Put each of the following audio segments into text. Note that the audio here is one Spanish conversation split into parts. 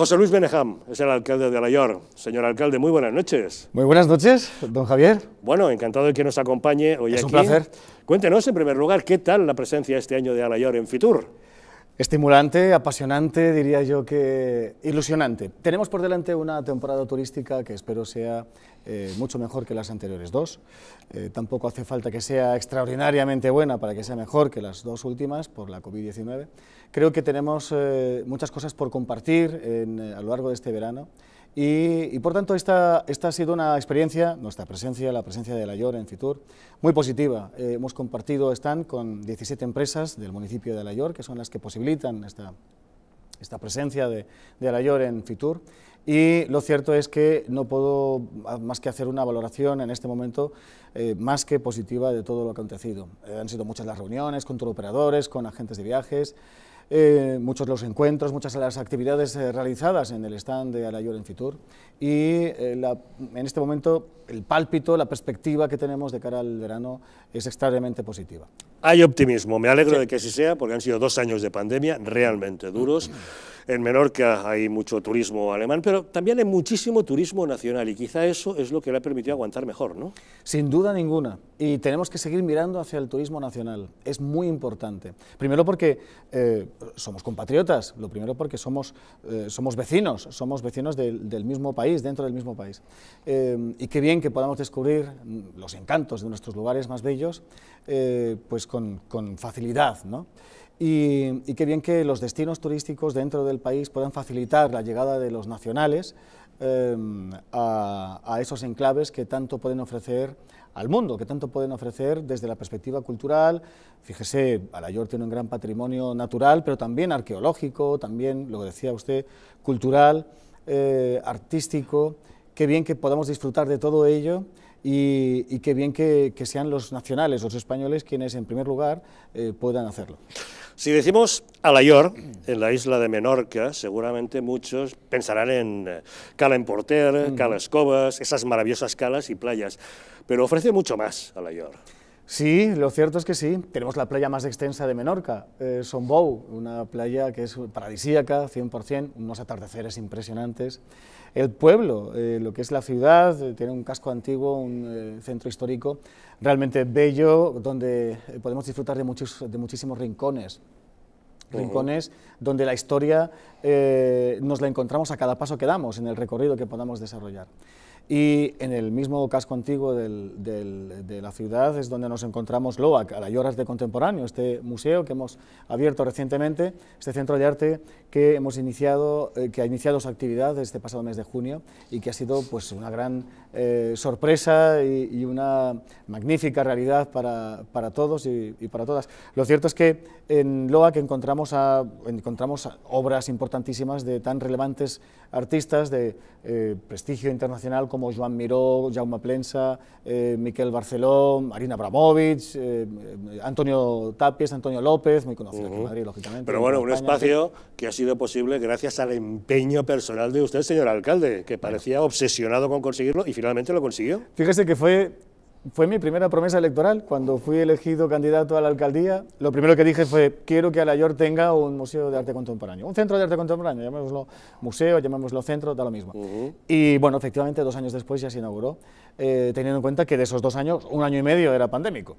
José Luis Benejam es el alcalde de Alayor. Señor alcalde, muy buenas noches. Muy buenas noches, don Javier. Bueno, encantado de que nos acompañe hoy aquí. Es un placer. Cuéntenos, en primer lugar, ¿qué tal la presencia este año de Alayor en Fitur? Estimulante, apasionante, diría yo que ilusionante. Tenemos por delante una temporada turística que espero sea eh, mucho mejor que las anteriores dos. Eh, tampoco hace falta que sea extraordinariamente buena para que sea mejor que las dos últimas por la COVID-19. Creo que tenemos eh, muchas cosas por compartir a lo largo de este verano. Y, por tanto, esta, esta, ha sido una experiencia, nuestra presencia, la presencia de la en Fitur, muy positiva. hemos compartido stand con 17 empresas del municipio de la que son las que posibilitan esta, esta presencia de, de en Fitur. Y lo cierto es que no puedo ah, más que hacer una valoración en este momento eh, más que positiva de todo lo acontecido. Eh, han sido muchas las reuniones con operadores, con agentes de viajes, eh, muchos los encuentros, muchas las actividades realizadas en el stand de Alayor en Fitur y en este momento el pálpito, la perspectiva que tenemos de cara al verano es extraordinariamente positiva. Hay optimismo, me alegro de que así sea porque han sido dos años de pandemia realmente duros. En Menorca hay mucho turismo alemán, pero también hay muchísimo turismo nacional y quizá eso es lo que le ha permitido aguantar mejor, ¿no? Sin duda ninguna. Y tenemos que seguir mirando hacia el turismo nacional. Es muy importante. Primero porque eh, somos compatriotas, lo primero porque somos, eh, somos vecinos, somos vecinos del, mismo país, dentro del mismo país. Eh, y qué bien que podamos descubrir los encantos de nuestros lugares más bellos pues con, con facilidad, ¿no? Y, qué bien que los destinos turísticos dentro del país puedan facilitar la llegada de los nacionales em, a, esos enclaves que tanto pueden ofrecer al mundo, que tanto pueden ofrecer desde la perspectiva cultural. Fíjese, Alayor tiene un gran patrimonio natural, pero también arqueológico, también, lo decía usted, cultural, eh, artístico. Qué bien que podamos disfrutar de todo ello. Y, qué bien que, sean los nacionales, los españoles, quienes en primer lugar eh, puedan hacerlo. Si decimos Alayor, en la isla de Menorca, seguramente muchos pensarán en eh, Cala en Porter, mm. Cala Escobas, esas maravillosas calas y playas, pero ofrece mucho más Alayor. Sí, lo cierto es que sí. Tenemos la playa más extensa de Menorca, eh, Sombou, una playa que es paradisíaca, 100%, unos atardeceres impresionantes. El pueblo, eh, lo que es la ciudad, eh, tiene un casco antiguo, un eh, centro histórico realmente bello, donde podemos disfrutar de, muchísimos rincones. Rincones donde la historia nos la encontramos a cada paso que damos en el recorrido que podamos desarrollar. Y en el mismo casco antiguo de la ciudad es donde nos encontramos LOAC, a la Lloras de Contemporáneo, este museo que hemos abierto recientemente, este centro de arte que, hemos iniciado, eh, que ha iniciado su actividad este pasado mes de junio y que ha sido pues, una gran eh, sorpresa y, una magnífica realidad para, todos y, para todas. Lo cierto es que en LOAC encontramos, a, encontramos obras importantísimas de tan relevantes artistas de eh, prestigio internacional como Joan Miró, Jaume Plensa, eh, Miquel Barceló, Marina Abramovich, Antonio Tapies, Antonio López, muy conocido aquí en Madrid, lógicamente. Pero bueno, un espacio que ha sido posible gracias al empeño personal de usted, señor alcalde, que parecía obsesionado con conseguirlo finalmente lo consiguió. Fíjese que fue, fue mi primera promesa electoral. Cuando fui elegido candidato a la alcaldía, lo primero que dije fue, quiero que Alayor tenga un museo de arte contemporáneo, un centro de arte contemporáneo, llamémoslo museo, llamémoslo centro, da lo mismo. Y bueno, efectivamente, dos años después ya se inauguró, eh, teniendo en cuenta que de esos dos años, un año y medio era pandémico,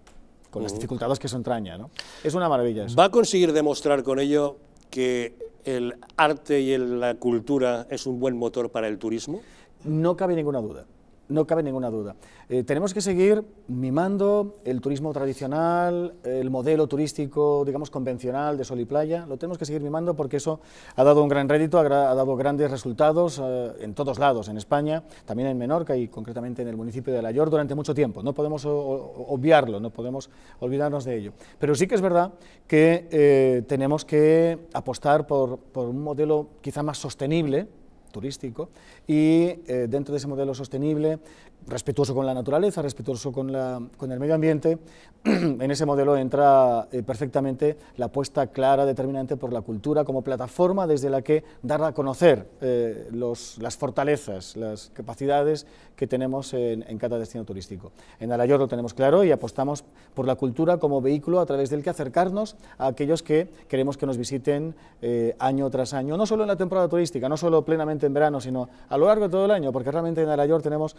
con las dificultades que eso entraña. ¿no? Es una maravilla eso. ¿Va a conseguir demostrar con ello que el arte y la cultura es un buen motor para el turismo? No cabe ninguna duda no cabe ninguna duda. Eh, tenemos que seguir mimando el turismo tradicional, el modelo turístico, digamos, convencional de sol y playa. Lo tenemos que seguir mimando porque eso ha dado un gran rédito, ha, dado grandes resultados eh, en todos lados, en España, también en Menorca y concretamente en el municipio de La York durante mucho tiempo. No podemos obviarlo, no podemos olvidarnos de ello. Pero sí que es verdad que eh, tenemos que apostar por un modelo quizá más sostenible, turístico y eh, dentro de ese modelo sostenible respetuoso con la naturaleza, respetuoso con, la, con el medio ambiente, en ese modelo entra eh, perfectamente la apuesta clara, determinante por la cultura como plataforma desde la que dar a conocer eh, los, las fortalezas, las capacidades que tenemos en, cada destino turístico. En Alayor lo tenemos claro y apostamos por la cultura como vehículo a través del que acercarnos a aquellos que queremos que nos visiten eh, año tras año, no solo en la temporada turística, no solo plenamente en verano, sino a lo largo de todo el año, porque realmente en Alayor tenemos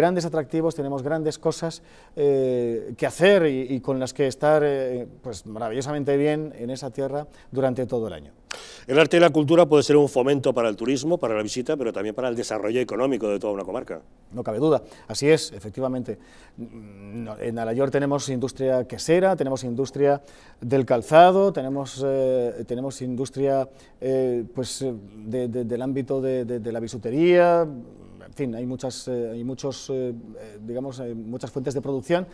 grandes atractivos, tenemos grandes cosas eh, que hacer y, con las que estar eh, pues maravillosamente bien en esa tierra durante todo el año. El arte y la cultura puede ser un fomento para el turismo, para la visita, pero también para el desarrollo económico de toda una comarca. No cabe duda, así es, efectivamente. En Alayor tenemos industria quesera, tenemos industria del calzado, tenemos, eh, tenemos industria pues, del ámbito de la bisutería, fin, hay muchas, eh, muchos, eh, eh, digamos, muchas fuentes de producción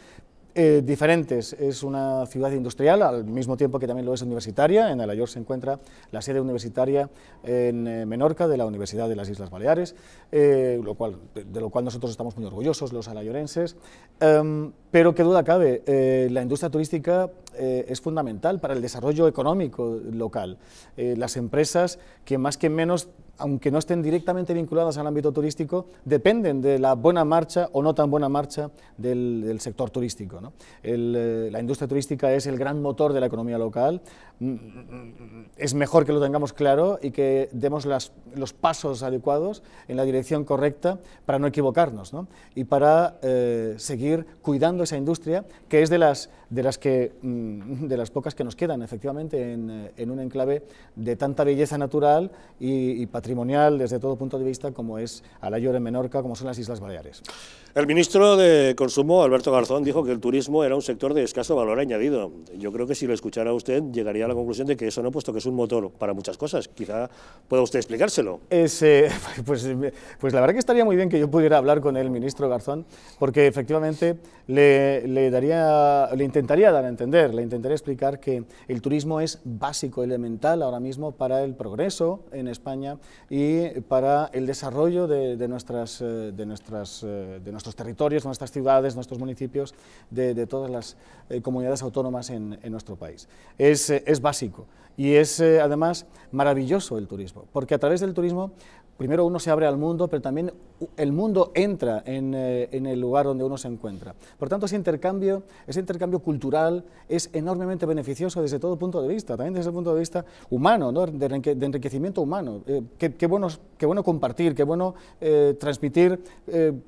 diferentes. Es una ciudad industrial, al mismo tiempo que también lo es universitaria. En Alayor se encuentra la sede universitaria en Menorca de la Universidad de las Islas Baleares, lo cual, de, lo cual nosotros estamos muy orgullosos, los alayorenses. Em, pero qué duda cabe, la industria turística es fundamental para el desarrollo económico local. las empresas que más que menos aunque no estén directamente vinculadas al ámbito turístico, dependen de la buena marcha o no tan buena marcha del, sector turístico. Eh, la industria turística es el gran motor de la economía local. Mm, mm, mm, es mejor que lo tengamos claro y que demos las, los pasos adecuados en la dirección correcta para no equivocarnos y para eh, seguir cuidando esa industria que es de las, de las, que, de las pocas que nos quedan efectivamente eh, en, un enclave de tanta belleza natural y, y desde todo punto de vista, como es Alayor en Menorca, como son las Islas Baleares. El ministro de Consumo, Alberto Garzón, dijo que el turismo era un sector de escaso valor añadido. Yo creo que si lo escuchara usted, llegaría a la conclusión de que eso no, puesto que es un motor para muchas cosas. Quizá pueda usted explicárselo. Eh, pues, pues, la verdad que estaría muy bien que yo pudiera hablar con el ministro Garzón, porque efectivamente le, daría, le intentaría dar a entender, le intentaría explicar que el turismo es básico, elemental ahora mismo para el progreso en España y para el desarrollo de, de nuestras, eh, de, nuestras, eh, de nuestros territorios, nuestras ciudades, nuestros municipios, de, todas las eh, comunidades autónomas en, nuestro país. Es, es básico y es además maravilloso el turismo, porque a través del turismo primero uno se abre al mundo, pero también el mundo entra eh, en, el lugar donde uno se encuentra. Por tanto, ese intercambio, ese intercambio cultural es enormemente beneficioso desde todo punto de vista, también desde el punto de vista humano, de, enriquecimiento humano. Eh, qué, bueno, compartir, qué bueno eh, transmitir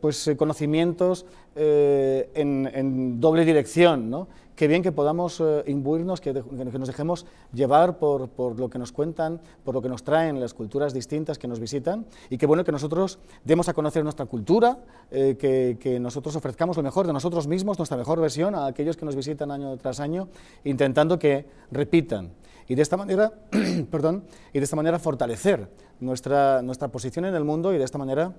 pues, conocimientos en, doble dirección, qué bien que podamos eh, imbuirnos, que, nos dejemos llevar por, lo que nos cuentan, por lo que nos traen las culturas distintas que nos visitan y qué bueno que nosotros demos a conocer nuestra cultura, eh, que, nosotros ofrezcamos lo mejor de nosotros mismos, nuestra mejor versión a aquellos que nos visitan año tras año, intentando que repitan. Y de esta manera, perdón, y de esta manera fortalecer nuestra, nuestra posición en el mundo y de esta manera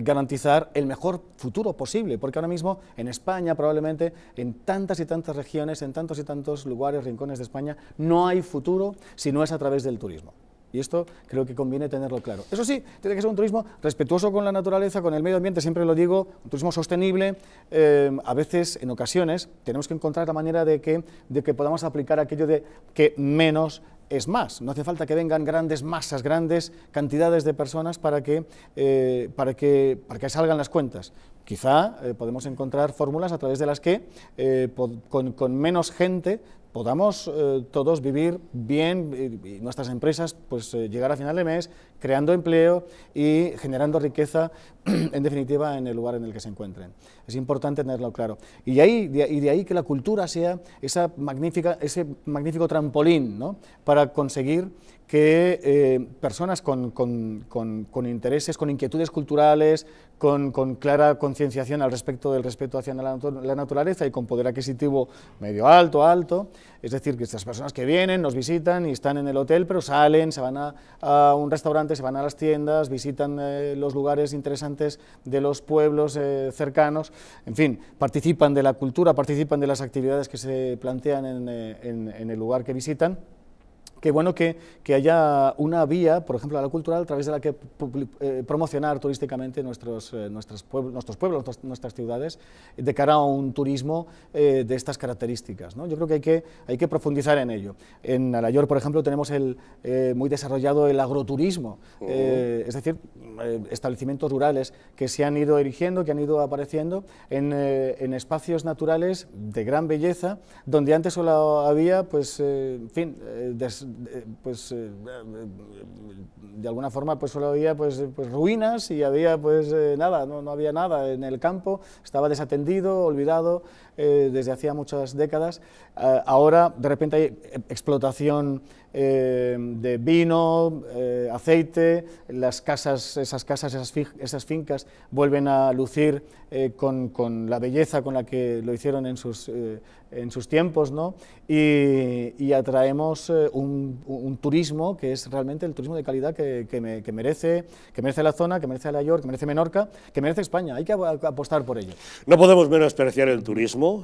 garantizar el mejor futuro posible, porque ahora mismo en España probablemente en tantas y tantas regiones, en tantos y tantos lugares, rincones de España, no hay futuro si no es a través del turismo. Y esto creo que conviene tenerlo claro. Eso sí, tiene que ser un turismo respetuoso con la naturaleza, con el medio ambiente, siempre lo digo, un turismo sostenible. Eh, a veces, en ocasiones, tenemos que encontrar la manera de que, de que podamos aplicar aquello de que menos es más. No hace falta que vengan grandes masas, grandes cantidades de personas para que, eh, para que, para que salgan las cuentas. Quizá eh, podemos encontrar fórmulas a través de las que eh, con menos gente podamos eh, todos vivir bien y, nuestras empresas pues eh, llegar a final de mes creando empleo y generando riqueza en definitiva en el lugar en el que se encuentren. Es importante tenerlo claro. Y de ahí, de ahí que la cultura sea esa magnífica, ese magnífico trampolín ¿no? para conseguir que eh, personas con, intereses, con inquietudes culturales, con, clara concienciación al respecto del respeto hacia la, naturaleza y con poder adquisitivo medio alto, alto, es decir, que estas personas que vienen, nos visitan y están en el hotel, pero salen, se van a, un restaurante, se van a las tiendas, visitan eh, los lugares interesantes de los pueblos eh, cercanos, en fin, participan de la cultura, participan de las actividades que se plantean en el lugar que visitan Qué bueno que, haya una vía, por ejemplo, a la cultural, a través de la que eh, promocionar turísticamente nuestros, eh, nuestros, pueblos, nuestros pueblos, nuestras ciudades, eh, de cara a un turismo de estas características. ¿no? Yo creo que hay, que hay que profundizar en ello. En Alayor, por ejemplo, tenemos el, muy desarrollado el agroturismo, oh. es decir, establecimientos rurales que se han ido erigiendo, que han ido apareciendo en, espacios naturales de gran belleza, donde antes solo había, pues, en fin, eh, pues eh, de alguna forma pues solo había pues, pues ruinas y había pues eh, nada, no, no, había nada en el campo, estaba desatendido, olvidado desde hacía muchas décadas. ahora de repente hay explotación eh, de vino, eh, aceite, las casas, esas casas, esas, fincas vuelven a lucir eh, con, la belleza con la que lo hicieron en sus, en sus tiempos, ¿no? y, atraemos un, turismo que es realmente el turismo de calidad que, merece, que merece la zona, que merece la York, que merece Menorca, que merece España, hay que apostar por ello. No podemos menospreciar el turismo,